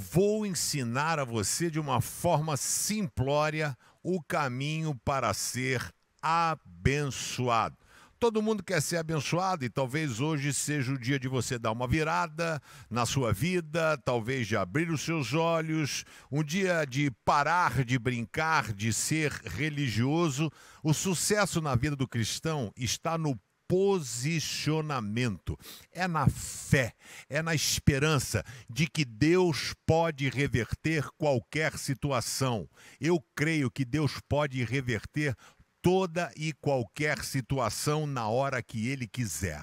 Vou ensinar a você de uma forma simplória o caminho para ser abençoado. Todo mundo quer ser abençoado e talvez hoje seja o dia de você dar uma virada na sua vida, talvez de abrir os seus olhos, um dia de parar de brincar, de ser religioso. O sucesso na vida do cristão está no posicionamento, é na fé, é na esperança de que Deus pode reverter qualquer situação. Eu creio que Deus pode reverter toda e qualquer situação na hora que ele quiser.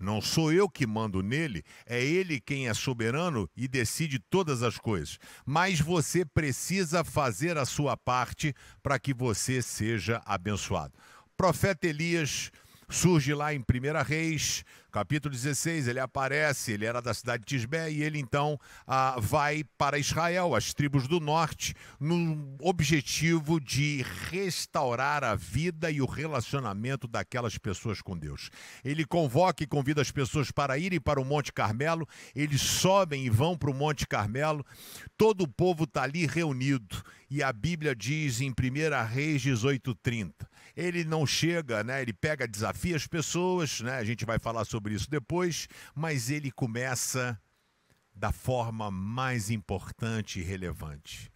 Não sou eu que mando nele, é ele quem é soberano e decide todas as coisas. Mas você precisa fazer a sua parte para que você seja abençoado. Profeta Elias surge lá em 1 Reis, capítulo 16, ele aparece, ele era da cidade de Tisbé e ele então ah, vai para Israel, as tribos do norte, no objetivo de restaurar a vida e o relacionamento daquelas pessoas com Deus. Ele convoca e convida as pessoas para irem para o Monte Carmelo, eles sobem e vão para o Monte Carmelo, todo o povo está ali reunido e a Bíblia diz em 1 Reis 30, ele não chega, né? Ele pega, desafia as pessoas, né? A gente vai falar sobre isso depois, mas ele começa da forma mais importante e relevante.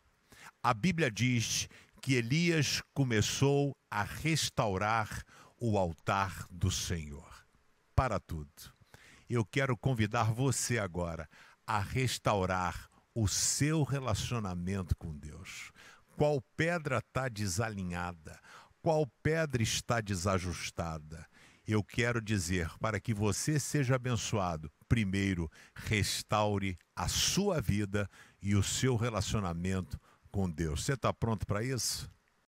A Bíblia diz que Elias começou a restaurar o altar do Senhor. Para tudo. Eu quero convidar você agora a restaurar o seu relacionamento com Deus. Qual pedra está desalinhada? qual pedra está desajustada. Eu quero dizer, para que você seja abençoado, primeiro restaure a sua vida e o seu relacionamento com Deus. Você está pronto para isso?